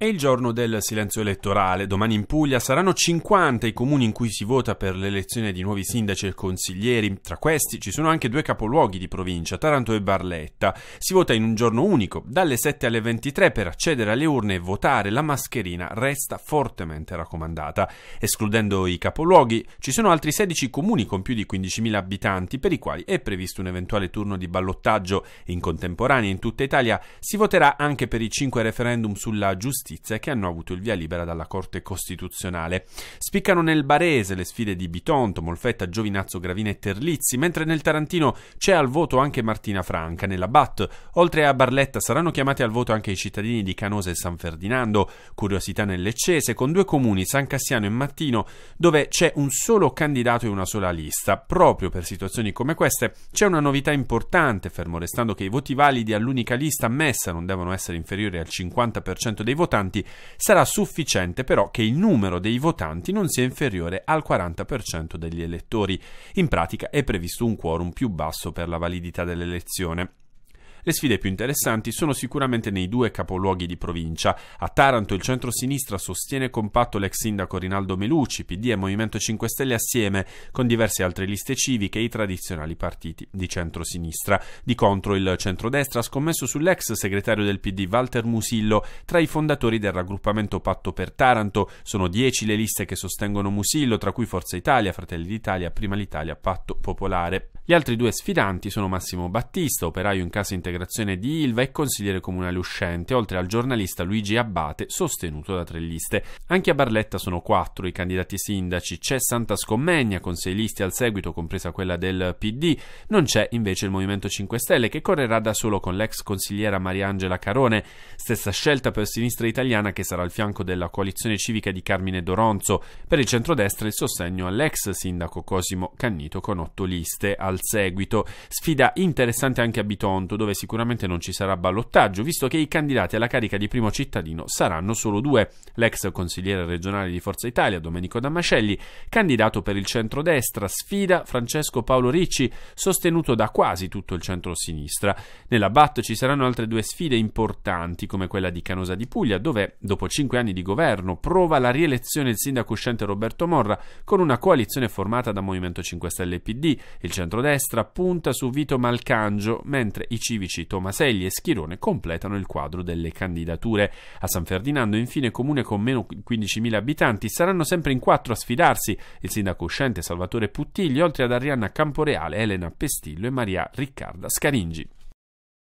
È il giorno del silenzio elettorale. Domani in Puglia saranno 50 i comuni in cui si vota per l'elezione di nuovi sindaci e consiglieri. Tra questi ci sono anche due capoluoghi di provincia, Taranto e Barletta. Si vota in un giorno unico, dalle 7 alle 23 per accedere alle urne e votare. La mascherina resta fortemente raccomandata. Escludendo i capoluoghi, ci sono altri 16 comuni con più di 15.000 abitanti per i quali è previsto un eventuale turno di ballottaggio. In contemporanea in tutta Italia si voterà anche per i 5 referendum sulla giustizia giustizia che hanno avuto il via libera dalla Corte Costituzionale. Spiccano nel Barese le sfide di Bitonto, Molfetta, Giovinazzo, Gravina e Terlizzi, mentre nel Tarantino c'è al voto anche Martina Franca. Nella BAT, oltre a Barletta, saranno chiamati al voto anche i cittadini di Canosa e San Ferdinando, curiosità nell'Eccese, con due comuni, San Cassiano e Mattino, dove c'è un solo candidato e una sola lista. Proprio per situazioni come queste c'è una novità importante, fermo restando che i voti validi all'unica lista ammessa non devono essere inferiori al 50% dei votanti, votanti. Sarà sufficiente però che il numero dei votanti non sia inferiore al 40% degli elettori. In pratica è previsto un quorum più basso per la validità dell'elezione. Le sfide più interessanti sono sicuramente nei due capoluoghi di provincia. A Taranto il centro-sinistra sostiene compatto l'ex sindaco Rinaldo Melucci, PD e Movimento 5 Stelle assieme, con diverse altre liste civiche e i tradizionali partiti di centro-sinistra. Di contro il centrodestra ha scommesso sull'ex segretario del PD Walter Musillo, tra i fondatori del raggruppamento Patto per Taranto. Sono dieci le liste che sostengono Musillo, tra cui Forza Italia, Fratelli d'Italia, Prima l'Italia, Patto Popolare. Gli altri due sfidanti sono Massimo Battista, operaio in casa integrazione dell'integrazione di Ilva e consigliere comunale uscente, oltre al giornalista Luigi Abbate, sostenuto da tre liste. Anche a Barletta sono quattro i candidati sindaci. C'è Santa Scommegna con sei liste al seguito, compresa quella del PD. Non c'è invece il Movimento 5 Stelle, che correrà da solo con l'ex consigliera Mariangela Carone. Stessa scelta per Sinistra Italiana, che sarà al fianco della coalizione civica di Carmine Doronzo. Per il centrodestra il sostegno all'ex sindaco Cosimo Cannito con otto liste al seguito. Sfida interessante anche a Bitonto, dove sicuramente non ci sarà ballottaggio, visto che i candidati alla carica di primo cittadino saranno solo due: l'ex consigliere regionale di Forza Italia Domenico Damascelli, candidato per il centrodestra, sfida Francesco Paolo Ricci, sostenuto da quasi tutto il centro-sinistra. Nella BAT ci saranno altre due sfide importanti, come quella di Canosa di Puglia, dove dopo cinque anni di governo prova la rielezione il sindaco uscente Roberto Morra con una coalizione formata da Movimento 5 Stelle e PD. Il centrodestra punta su Vito Malcangio, mentre i civici Giudici, Tomaselli e Schirone completano il quadro delle candidature. A San Ferdinando, infine, comune con meno 15.000 abitanti, saranno sempre in quattro a sfidarsi il sindaco uscente Salvatore Puttigli, oltre ad Arianna Camporeale, Elena Pestillo e Maria Riccarda Scaringi.